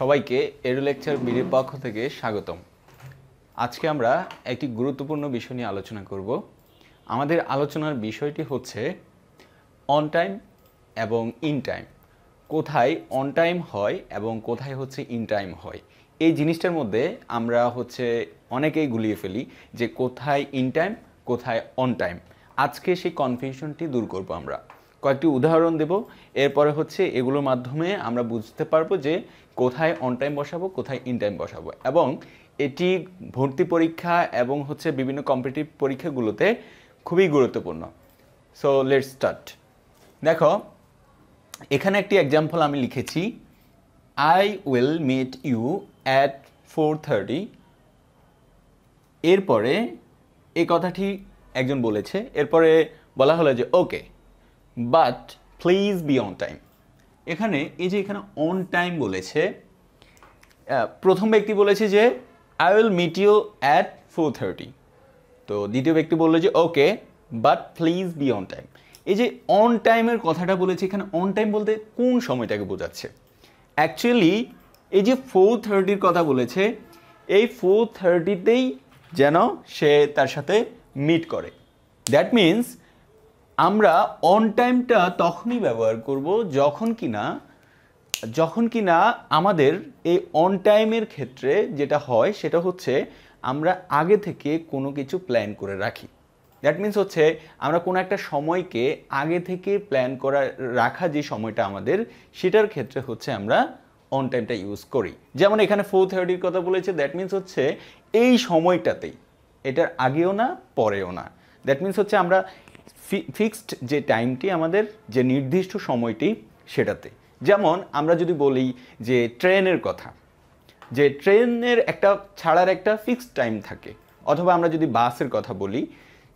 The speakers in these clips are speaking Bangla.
সবাইকে এরো লেকচার বিডির পক্ষ থেকে স্বাগতম আজকে আমরা একটি গুরুত্বপূর্ণ বিষয় নিয়ে আলোচনা করব আমাদের আলোচনার বিষয়টি হচ্ছে অন টাইম এবং ইন টাইম কোথায় অন টাইম হয় এবং কোথায় হচ্ছে ইন টাইম হয় এই জিনিসটার মধ্যে আমরা হচ্ছে অনেকেই গুলিয়ে ফেলি যে কোথায় ইন টাইম কোথায় অন টাইম আজকে সেই কনফিউশনটি দূর করব আমরা কয়েকটি উদাহরণ দেব এরপরে হচ্ছে এগুলোর মাধ্যমে আমরা বুঝতে পারবো যে কোথায় অন টাইম বসাবো কোথায় ইন টাইম বসাবো এবং এটি ভর্তি পরীক্ষা এবং হচ্ছে বিভিন্ন কম্পিটিটিভ পরীক্ষাগুলোতে খুবই গুরুত্বপূর্ণ সো লেট স্টার্ট দেখো এখানে একটি এক্সাম্পল আমি লিখেছি I will meet you at four thirty এরপরে এই কথাটি একজন বলেছে এরপরে বলা হলো যে okay but please be on time এখানে এই যে এখানে অন টাইম বলেছে প্রথম ব্যক্তি বলেছে যে I will meet you at four thirty তো দ্বিতীয় ব্যক্তি বললো যে okay but please be on time এই যে অন টাইমের কথাটা বলেছে এখানে অন টাইম বলতে কোন সময়টাকে বোঝাচ্ছে অ্যাকচুয়ালি এই যে ফোর থার্টির কথা বলেছে এই ফোর থার্টিতেই যেন সে তার সাথে মিট করে দ্যাট মিন্স আমরা অন টাইমটা তখনই ব্যবহার করব যখন কিনা যখন কিনা আমাদের এই অন টাইমের ক্ষেত্রে যেটা হয় সেটা হচ্ছে আমরা আগে থেকে কোনো কিছু প্ল্যান করে রাখি দ্যাট মিন্স হচ্ছে আমরা কোনো একটা সময়কে আগে থেকে প্ল্যান করা রাখা যে সময়টা আমাদের সেটার ক্ষেত্রে হচ্ছে আমরা অন টাইমটা ইউজ করি যেমন এখানে ফোর থার্টির কথা বলেছে দ্যাট মিন্স হচ্ছে এই সময়টাতেই এটার আগেও না পরেও না দ্যাট মিন্স হচ্ছে আমরা ফিক্সড যে টাইমটি আমাদের যে নির্দিষ্ট সময়টি সেটাতে যেমন আমরা যদি বলি যে ট্রেনের কথা যে ট্রেনের একটা ছাড়ার একটা ফিক্সড টাইম থাকে অথবা আমরা যদি বাসের কথা বলি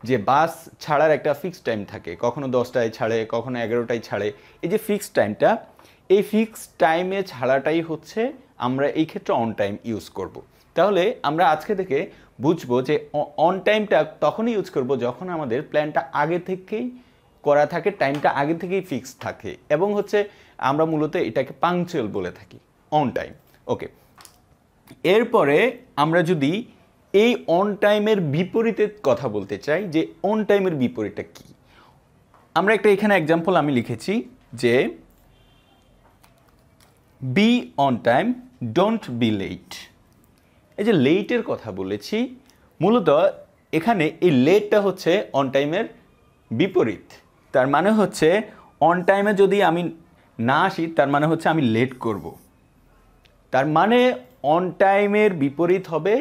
যে বাস ছাড়ার একটা ফিক্সড টাইম থাকে কখনো দশটায় ছাড়ে কখনো এগারোটায় ছাড়ে এই যে ফিক্সড টাইমটা এই ফিক্সড টাইমে ছাড়াটাই হচ্ছে আমরা এই ক্ষেত্রে অন টাইম ইউজ করব। তাহলে আমরা আজকে থেকে বুঝবো যে অন টাইমটা তখনই ইউজ করব যখন আমাদের প্ল্যানটা আগে থেকেই করা থাকে টাইমটা আগে থেকেই ফিক্স থাকে এবং হচ্ছে আমরা মূলত এটাকে পাংচুয়াল বলে থাকি অন টাইম ওকে এরপরে আমরা যদি এই অন টাইমের বিপরীতে কথা বলতে চাই যে অন টাইমের বিপরীতটা কি আমরা একটা এখানে এক্সাম্পল আমি লিখেছি যে be on time don't be late এই যে লেটের কথা বলেছি মূলত এখানে এই লেটটা হচ্ছে অন টাইমের বিপরীত তার মানে হচ্ছে অন টাইমে যদি আমি না আসি তার মানে হচ্ছে আমি লেট করব। তার মানে অন টাইমের বিপরীত হবে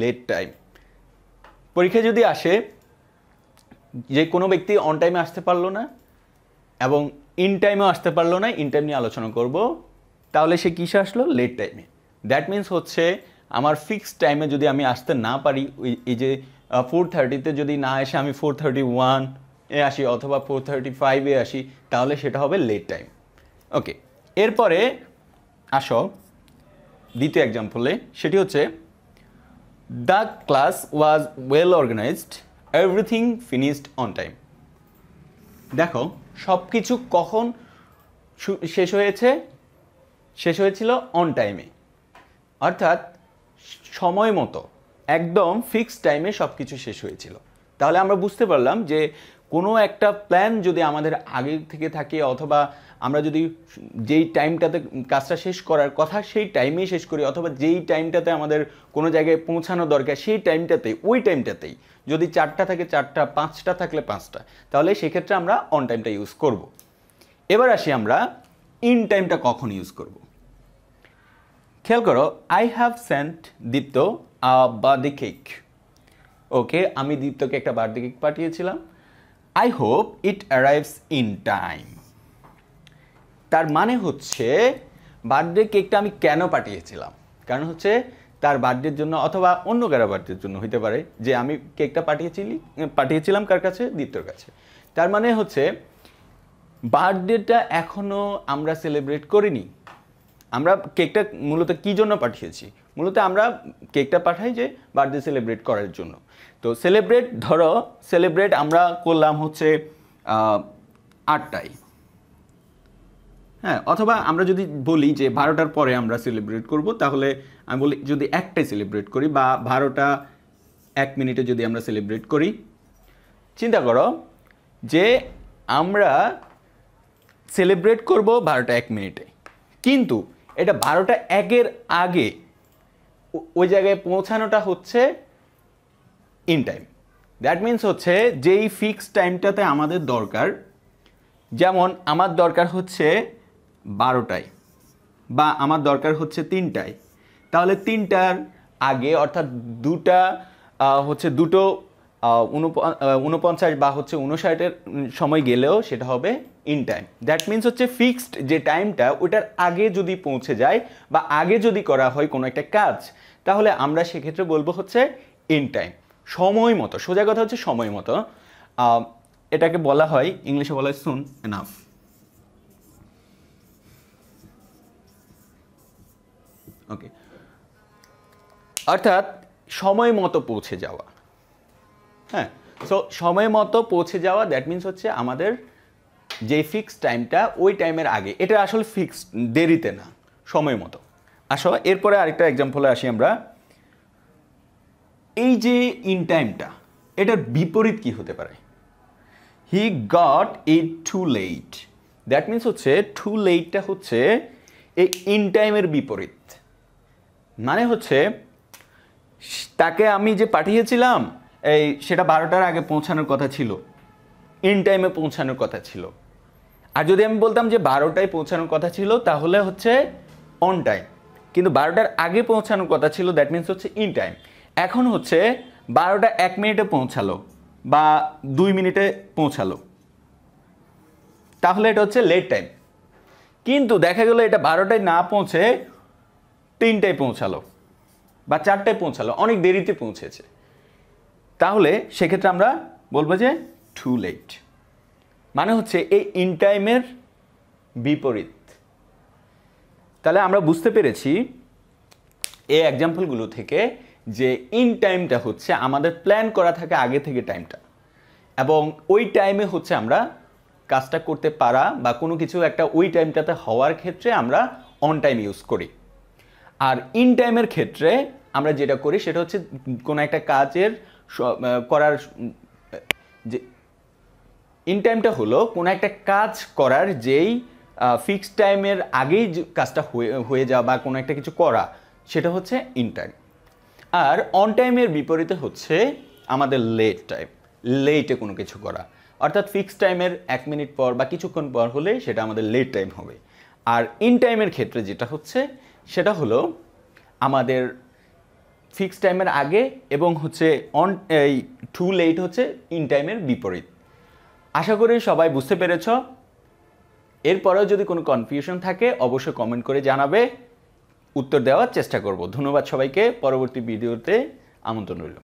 লেট টাইম পরীক্ষা যদি আসে যে কোনো ব্যক্তি অন টাইমে আসতে পারলো না এবং ইন টাইমেও আসতে পারলো না ইন টাইম নিয়ে আলোচনা করব তাহলে সে কিসে আসলো লেট টাইমে দ্যাট মিন্স হচ্ছে আমার ফিক্সড টাইমে যদি আমি আসতে না পারি এই যে ফোর থার্টিতে যদি না এসে আমি ফোর থার্টি ওয়ান এ আসি অথবা ফোর থার্টি ফাইভে আসি তাহলে সেটা হবে লেট টাইম ওকে এরপরে আসো দ্বিতীয় এক্সাম্পলে সেটি হচ্ছে the class was well organised everything finished on time দেখো সব কিছু কখন শেষ হয়েছে শেষ হয়েছিল অন টাইমে অর্থাৎ সময় মতো একদম ফিক্স টাইমে সব কিছু শেষ হয়েছিল তাহলে আমরা বুঝতে পারলাম যে কোনো একটা প্ল্যান যদি আমাদের আগে থেকে থাকে অথবা আমরা যদি যেই টাইমটাতে কাজটা শেষ করার কথা সেই টাইমেই শেষ করি অথবা যেই টাইমটাতে আমাদের কোনো জায়গায় পৌঁছানো দরকার সেই টাইমটাতেই ওই টাইমটাতেই যদি চারটা থাকে চারটা পাঁচটা থাকলে পাঁচটা তাহলে সেক্ষেত্রে আমরা অন টাইমটা ইউজ করব। এবার আসি আমরা ইন টাইমটা কখন ইউজ করবো খেয়াল করো I have sent Dipto a birthday cake okay আমি দীপ্তকে একটা বার্থডে কেক পাঠিয়েছিলাম I hope it arrives in time তার মানে হচ্ছে বার্থডে কেকটা আমি কেন পাঠিয়েছিলাম কারণ হচ্ছে তার বার্থডের জন্য অথবা অন্য কারো বার্থডের জন্য হইতে পারে যে আমি কেকটা পাঠিয়েছিলি পাঠিয়েছিলাম কার কাছে দীপ্তর কাছে তার মানে হচ্ছে বার্থডেটা এখনও আমরা সেলিব্রেট করিনি আমরা কেকটা মূলত কী জন্য পাঠিয়েছি মূলত আমরা কেকটা পাঠাই যে বার্থডে সেলিব্রেট করার জন্য তো সেলিব্রেট ধরো সেলিব্রেট আমরা করলাম হচ্ছে আটটায় হ্যাঁ অথবা আমরা যদি বলি যে বারোটার পরে আমরা সেলিব্রেট করব তাহলে আমি বলি যদি একটাই সেলিব্রেট করি বা বারোটা এক মিনিটে যদি আমরা সেলিব্রেট করি চিন্তা করো যে আমরা সেলিব্রেট করব বারোটা এক মিনিটে কিন্তু এটা বারোটা একের আগে ওই জায়গায় পৌঁছানোটা হচ্ছে ইন টাইম দ্যাট মিন্স হচ্ছে যেই ফিক্স টাইমটাতে আমাদের দরকার যেমন আমার দরকার হচ্ছে বারোটায় বা আমার দরকার হচ্ছে তিনটায় তাহলে তিনটার আগে অর্থাৎ দুটা হচ্ছে দুটো উনপঞ্চাশ বা হচ্ছে উনষাটের সময় গেলেও সেটা হবে ইন টাইম দ্যাট মিন্স হচ্ছে ফিক্সড যে টাইমটা ওটার আগে যদি পৌঁছে যায় বা আগে যদি করা হয় কোনো একটা কাজ তাহলে আমরা সেক্ষেত্রে বলবো হচ্ছে ইন টাইম সময় মতো সোজা কথা হচ্ছে সময় মতো এটাকে বলা হয় ইংলিশে বলা হয় সুন এনাফ ওকে অর্থাৎ সময় মতো পৌঁছে যাওয়া হ্যাঁ সো সময় মতো পৌঁছে যাওয়া দ্যাট মিন্স হচ্ছে আমাদের যে ফিক্স টাইমটা ওই টাইমের আগে এটা আসলে ফিক্স দেরিতে না সময় মতো আসো এরপরে আরেকটা এক্সাম্পলে আসি আমরা এই যে ইন টাইমটা এটার বিপরীত কি হতে পারে he got it too late that means হচ্ছে টু লেটটা হচ্ছে এই ইন টাইমের বিপরীত মানে হচ্ছে তাকে আমি যে পাঠিয়েছিলাম এই সেটা বারোটার আগে পৌঁছানোর কথা ছিল ইন টাইমে পৌঁছানোর কথা ছিল আর যদি আমি বলতাম যে বারোটায় পৌঁছানোর কথা ছিল তাহলে হচ্ছে অন টাইম কিন্তু বারোটার আগে পৌঁছানোর কথা ছিল দ্যাট মিন্স হচ্ছে ইন টাইম এখন হচ্ছে বারোটা এক মিনিটে পৌঁছালো বা দুই মিনিটে পৌঁছালো তাহলে এটা হচ্ছে লেট টাইম কিন্তু দেখা গেলো এটা বারোটায় না পৌঁছে তিনটায় পৌঁছালো বা চারটায় পৌঁছালো অনেক দেরিতে পৌঁছেছে তাহলে সেক্ষেত্রে আমরা বলবো যে টু লেট মানে হচ্ছে এই ইন টাইমের বিপরীত তাহলে আমরা বুঝতে পেরেছি এই এক্সাম্পলগুলো থেকে যে ইন টাইমটা হচ্ছে আমাদের প্ল্যান করা থাকে আগে থেকে টাইমটা এবং ওই টাইমে হচ্ছে আমরা কাজটা করতে পারা বা কোনো কিছু একটা ওই টাইমটাতে হওয়ার ক্ষেত্রে আমরা অন টাইম ইউজ করি আর ইন টাইমের ক্ষেত্রে আমরা যেটা করি সেটা হচ্ছে কোনো একটা কাজের করার যে ইন টাইমটা হলো কোনো একটা কাজ করার যেই ফিক্স টাইমের আগেই কাজটা হয়ে হয়ে যাওয়া বা কোনো একটা কিছু করা সেটা হচ্ছে ইন টাইম আর অন টাইমের বিপরীতে হচ্ছে আমাদের লেট টাইম লেটে কোনো কিছু করা অর্থাৎ ফিক্স টাইমের এক মিনিট পর বা কিছুক্ষণ পর হলে সেটা আমাদের লেট টাইম হবে আর ইন টাইমের ক্ষেত্রে যেটা হচ্ছে সেটা হলো আমাদের ফিক্স টাইমের আগে এবং হচ্ছে অন এই টু লেট হচ্ছে ইন টাইমের বিপরীত আশা করি সবাই বুঝতে পেরেছ এরপরেও যদি কোনো কনফিউশন থাকে অবশ্যই কমেন্ট করে জানাবে উত্তর দেওয়ার চেষ্টা করব ধন্যবাদ সবাইকে পরবর্তী ভিডিওতে আমন্ত্রণ রইল